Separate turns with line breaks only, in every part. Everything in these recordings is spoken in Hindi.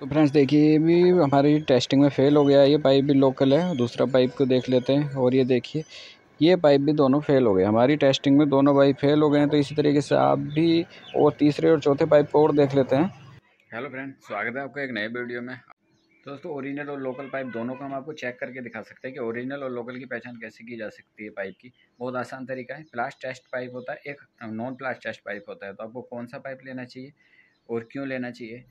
तो फ्रेंड्स देखिए ये भी हमारी टेस्टिंग में फ़ेल हो गया ये पाइप भी लोकल है दूसरा पाइप को देख लेते हैं और ये देखिए ये पाइप भी दोनों फेल हो गए हमारी टेस्टिंग में दोनों पाइप फेल हो गए हैं तो इसी तरीके से आप भी और तीसरे और चौथे पाइप को और देख लेते हैं हेलो फ्रेंड स्वागत है आपका एक नए वीडियो में दोस्तों ओरिजिनल और लोकल पाइप दोनों को हम आपको चेक करके दिखा सकते हैं कि ओरिजिनल और लोकल की पहचान कैसे की जा सकती है पाइप की बहुत आसान तरीका है प्लास्ट टेस्ट पाइप होता है एक नॉन प्लास्ट टेस्ट पाइप होता है तो आपको कौन सा पाइप लेना चाहिए और क्यों लेना चाहिए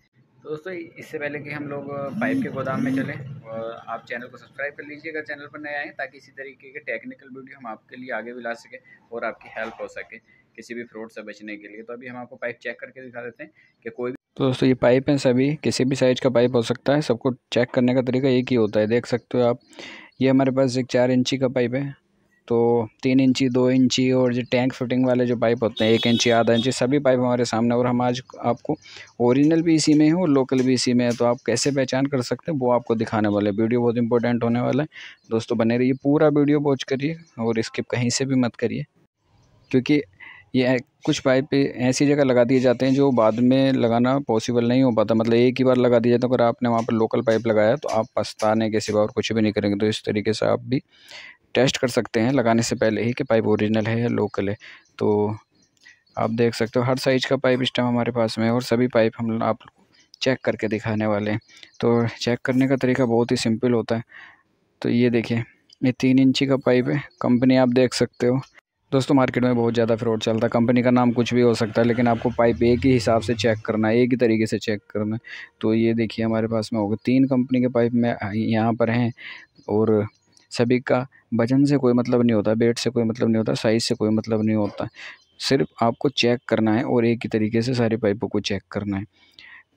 तो दोस्तों इससे पहले कि हम लोग पाइप के गोदाम में चलें आप चैनल को सब्सक्राइब कर लीजिए अगर चैनल पर नए आएँ ताकि इसी तरीके के टेक्निकल वीडियो हम आपके लिए आगे भी ला सकें और आपकी हेल्प हो सके किसी भी फ्रॉड से बचने के लिए तो अभी हम आपको पाइप चेक करके दिखा देते हैं कि कोई भी तो दोस्तों ये पाइप हैं सभी किसी भी साइज़ का पाइप हो सकता है सबको चेक करने का तरीका एक ही होता है देख सकते हो आप ये हमारे पास एक चार इंची का पाइप है तो तीन इंची दो इंची और जो टैंक फिटिंग वाले जो पाइप होते हैं एक इंची आधा इंची सभी पाइप हमारे सामने और हम आज आपको ओरिजिनल भी इसी में है और लोकल भी इसी में है तो आप कैसे पहचान कर सकते हैं वो आपको दिखाने वाले वीडियो बहुत इंपॉर्टेंट होने वाला है दोस्तों बने रहिए पूरा वीडियो वॉच करिए और स्किप कहीं से भी मत करिए क्योंकि ये कुछ पाइप ऐसी जगह लगा दिए जाते हैं जो बाद में लगाना पॉसिबल नहीं हो पाता मतलब एक ही बार लगा दिया जाता अगर आपने वहाँ पर लोकल पाइप लगाया तो आप पछताने के सिवा और कुछ भी नहीं करेंगे तो इस तरीके से आप भी टेस्ट कर सकते हैं लगाने से पहले ही कि पाइप ओरिजिनल है या लोकल है तो आप देख सकते हो हर साइज़ का पाइप इस टाइम हमारे पास में और सभी पाइप हम आप चेक करके दिखाने वाले हैं तो चेक करने का तरीका बहुत ही सिंपल होता है तो ये देखिए ये तीन इंची का पाइप है कंपनी आप देख सकते हो दोस्तों मार्केट में बहुत ज़्यादा फ्रॉड चलता है कंपनी का नाम कुछ भी हो सकता है लेकिन आपको पाइप एक ही हिसाब से चेक करना है एक ही तरीके से चेक करना है तो ये देखिए हमारे पास में होगा तीन कंपनी के पाइप में यहाँ पर हैं और सभी का वजन से कोई मतलब नहीं होता वेट से कोई मतलब नहीं होता साइज़ से कोई मतलब नहीं होता सिर्फ आपको चेक करना है और एक ही तरीके से सारी पाइपों को चेक करना है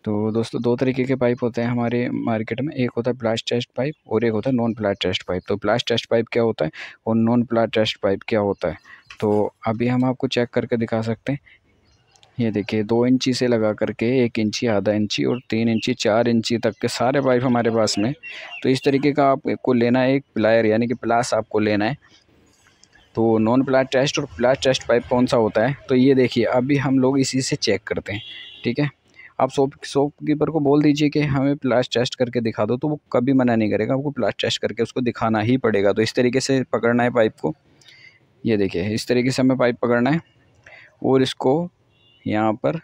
तो दोस्तों दो तरीके के पाइप होते हैं हमारे मार्केट में एक होता है ब्लास्ट टेस्ट पाइप और एक होता है नॉन ब्लास्ट टेस्ट पाइप तो ब्लास्ट टेस्ट पाइप क्या होता है और नॉन ब्लास्ट टेस्ट पाइप क्या होता है तो अभी हम आपको चेक करके दिखा सकते हैं ये देखिए दो इंची से लगा करके एक इंची आधा इंची और तीन इंची चार इंची तक के सारे पाइप हमारे पास में तो इस तरीके का आपको लेना है एक प्लायर यानी कि प्लास आपको लेना है तो नॉन प्लास टेस्ट और प्लास टेस्ट पाइप कौन सा होता है तो ये देखिए अभी हम लोग इसी से चेक करते हैं ठीक है आप शॉप शॉप कीपर को बोल दीजिए कि हमें प्लास टेस्ट करके दिखा दो तो वो कभी मना नहीं करेगा आपको प्लास टेस्ट करके उसको दिखाना ही पड़ेगा तो इस तरीके से पकड़ना है पाइप को ये देखिए इस तरीके से हमें पाइप पकड़ना है और इसको यहाँ पर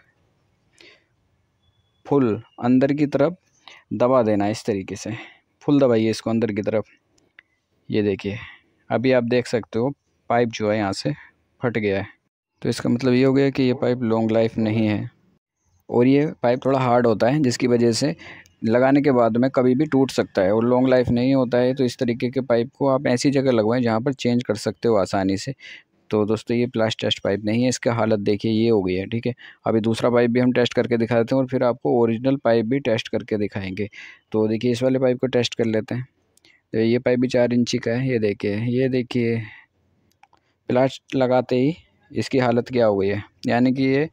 फुल अंदर की तरफ दबा देना इस तरीके से फुल दबाइए इसको अंदर की तरफ ये देखिए अभी आप देख सकते हो पाइप जो है यहाँ से फट गया है तो इसका मतलब ये हो गया कि ये पाइप लॉन्ग लाइफ नहीं है और ये पाइप थोड़ा हार्ड होता है जिसकी वजह से लगाने के बाद में कभी भी टूट सकता है और लॉन्ग लाइफ नहीं होता है तो इस तरीके के पाइप को आप ऐसी जगह लगवाएं जहाँ पर चेंज कर सकते हो आसानी से तो दोस्तों ये प्लास टेस्ट पाइप नहीं है इसका हालत देखिए ये हो गई है ठीक है अभी दूसरा पाइप भी हम टेस्ट करके दिखा देते हैं और फिर आपको ओरिजिनल पाइप भी टेस्ट करके दिखाएंगे तो देखिए इस वाले पाइप को टेस्ट कर लेते हैं तो ये पाइप भी चार इंची का है ये देखिए ये देखिए प्लास लगाते ही इसकी हालत क्या हो गई है यानी कि ये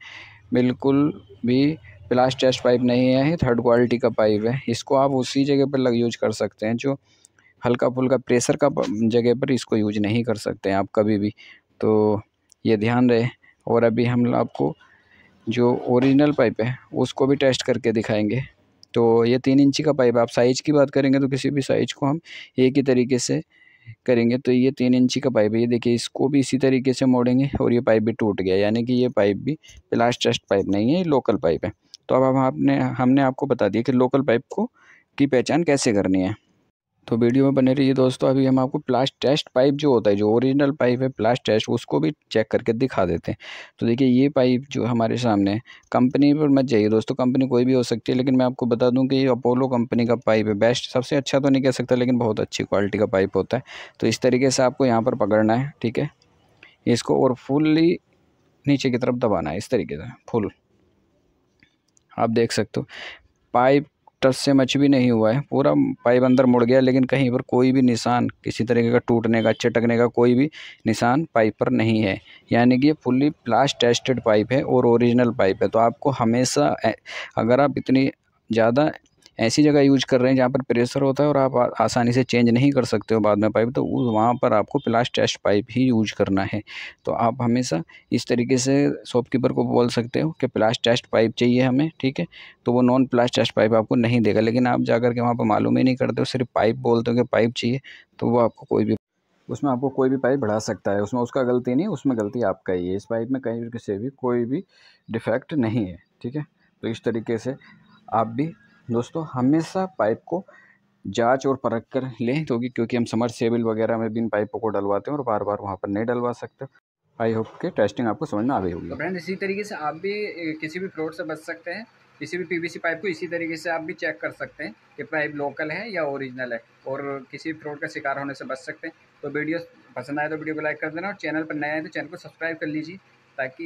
बिल्कुल भी प्लास टेस्ट पाइप नहीं है थर्ड क्वालिटी का पाइप है इसको आप उसी जगह पर लग यूज कर सकते हैं जो हल्का फुल्का प्रेशर का जगह पर इसको यूज नहीं कर सकते हैं आप कभी भी तो ये ध्यान रहे और अभी हम आपको जो ओरिजिनल पाइप है उसको भी टेस्ट करके दिखाएंगे तो ये तीन इंची का पाइप आप साइज़ की बात करेंगे तो किसी भी साइज़ को हम एक ही तरीके से करेंगे तो ये तीन इंची का पाइप है ये देखिए इसको भी इसी तरीके से मोड़ेंगे और ये पाइप भी टूट गया यानी कि ये पाइप भी प्लास्ट टेस्ट पाइप नहीं है ये लोकल पाइप है तो अब हम आपने हमने आपको बता दिया कि लोकल पाइप को की पहचान कैसे करनी है तो वीडियो में बने रहिए दोस्तों अभी हम आपको प्लास्ट टेस्ट पाइप जो होता है जो ओरिजिनल पाइप है प्लास्ट टेस्ट उसको भी चेक करके दिखा देते हैं तो देखिए ये पाइप जो हमारे सामने कंपनी पर मत जाइए दोस्तों कंपनी कोई भी हो सकती है लेकिन मैं आपको बता दूं कि ये अपोलो कंपनी का पाइप है बेस्ट सबसे अच्छा तो नहीं कह सकता लेकिन बहुत अच्छी क्वालिटी का पाइप होता है तो इस तरीके से आपको यहाँ पर पकड़ना है ठीक है इसको और फुल्ली नीचे की तरफ दबाना है इस तरीके से फुल आप देख सकते हो पाइप टस से मच भी नहीं हुआ है पूरा पाइप अंदर मुड़ गया लेकिन कहीं पर कोई भी निशान किसी तरीके का टूटने का चटकने का कोई भी निशान पाइप पर नहीं है यानी कि ये फुल्ली प्लास्ट टेस्टेड पाइप है और ओरिजिनल पाइप है तो आपको हमेशा अगर आप इतनी ज़्यादा ऐसी जगह यूज कर रहे हैं जहाँ पर प्रेशर होता है और आप आसानी से चेंज नहीं कर सकते हो बाद में पाइप तो वहाँ पर आपको प्लास टेस्ट पाइप ही यूज करना है तो आप हमेशा इस तरीके से शॉपकीपर को बोल सकते हो कि प्लास टेस्ट पाइप चाहिए हमें ठीक है तो वो नॉन प्लास टेस्ट पाइप आपको नहीं देगा लेकिन आप जा के वहाँ पर मालूम ही नहीं करते हो सिर्फ पाइप बोलते हो कि पाइप चाहिए तो वो आपको कोई भी उसमें आपको कोई भी पाइप बढ़ा सकता है उसमें उसका गलती नहीं उसमें गलती आपका ही है इस पाइप में कहीं से भी कोई भी डिफेक्ट नहीं है ठीक है तो इस तरीके से आप भी दोस्तों हमेशा पाइप को जांच और परख कर लें क्योंकि क्योंकि हम समर सेबल वगैरह में भी इन पाइपों को डलवाते हैं और बार बार वहाँ पर नहीं डलवा सकते आई होप के टेस्टिंग आपको समझ में आ गई होगी फ्रेंड तो इसी तरीके से आप भी किसी भी फ्रॉड से बच सकते हैं किसी भी पीवीसी पाइप को इसी तरीके से आप भी चेक कर सकते हैं कि पाइप लोकल है या ओरिजिनल है और किसी भी फ्रॉड का शिकार होने से बच सकते हैं तो वीडियो पसंद आए तो वीडियो को लाइक कर देना और चैनल पर नए आए तो चैनल को सब्सक्राइब कर लीजिए ताकि